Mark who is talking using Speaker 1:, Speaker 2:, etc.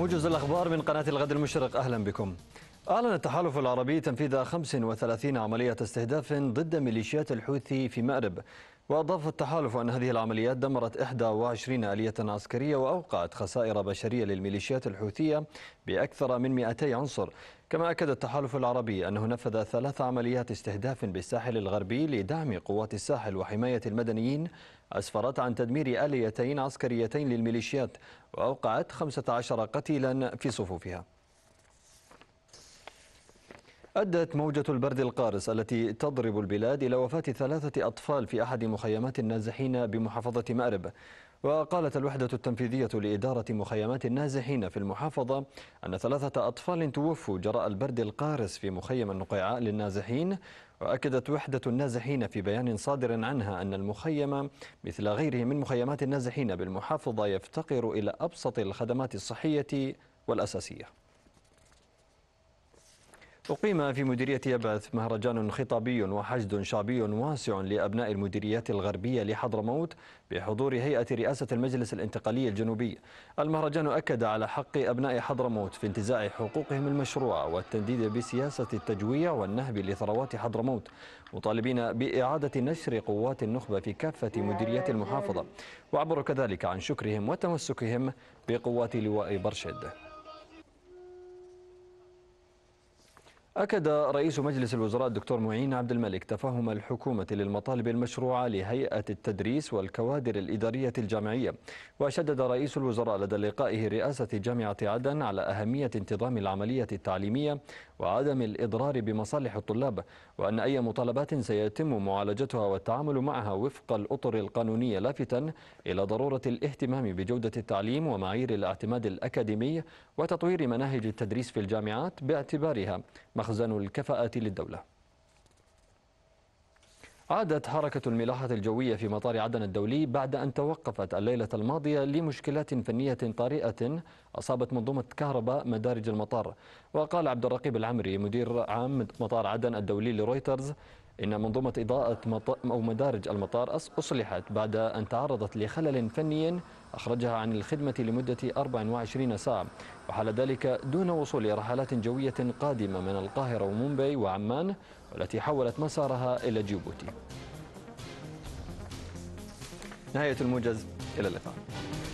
Speaker 1: موجز الأخبار من قناة الغد المشرق أهلا بكم أعلن التحالف العربي تنفيذ 35 عملية استهداف ضد ميليشيات الحوثي في مأرب وأضاف التحالف أن هذه العمليات دمرت 21 آلية عسكرية وأوقعت خسائر بشرية للميليشيات الحوثية بأكثر من 200 عنصر كما أكد التحالف العربي أنه نفذ ثلاث عمليات استهداف بالساحل الغربي لدعم قوات الساحل وحماية المدنيين أسفرت عن تدمير آليتين عسكريتين للميليشيات وأوقعت 15 قتيلا في صفوفها أدت موجة البرد القارس التي تضرب البلاد إلى وفاة ثلاثة أطفال في أحد مخيمات النازحين بمحافظة مأرب وقالت الوحدة التنفيذية لإدارة مخيمات النازحين في المحافظة أن ثلاثة أطفال توفوا جراء البرد القارس في مخيم النقيعاء للنازحين وأكدت وحدة النازحين في بيان صادر عنها أن المخيم مثل غيره من مخيمات النازحين بالمحافظة يفتقر إلى أبسط الخدمات الصحية والأساسية أقيم في مديرية يبعث مهرجان خطابي وحشد شعبي واسع لأبناء المديريات الغربية لحضرموت بحضور هيئة رئاسة المجلس الانتقالي الجنوبي المهرجان أكد على حق أبناء حضرموت في انتزاع حقوقهم المشروعة والتنديد بسياسة التجويع والنهب لثروات حضرموت مطالبين بإعادة نشر قوات النخبة في كافة مديريات المحافظة وعبروا كذلك عن شكرهم وتمسكهم بقوات لواء برشد أكد رئيس مجلس الوزراء الدكتور معين عبد الملك تفهم الحكومة للمطالب المشروعة لهيئة التدريس والكوادر الإدارية الجامعية وشدد رئيس الوزراء لدى لقائه رئاسة جامعة عدن على أهمية انتظام العملية التعليمية وعدم الإضرار بمصالح الطلاب وأن أي مطالبات سيتم معالجتها والتعامل معها وفق الأطر القانونية لافتا إلى ضرورة الاهتمام بجودة التعليم ومعايير الاعتماد الأكاديمي وتطوير مناهج التدريس في الجامعات باعتبارها مخزن الكفاءات للدولة عادت حركة الملاحة الجوية في مطار عدن الدولي بعد أن توقفت الليلة الماضية لمشكلات فنية طارئة أصابت منظومة كهرباء مدارج المطار وقال عبد الرقيب العمري مدير عام مطار عدن الدولي لرويترز إن منظومة إضاءة أو مدارج المطار أصلحت بعد أن تعرضت لخلل فني أخرجها عن الخدمة لمدة 24 ساعة وحال ذلك دون وصول رحلات جوية قادمة من القاهرة ومومباي وعمان والتي حولت مسارها إلى جيبوتي نهاية الموجز إلى اللقاء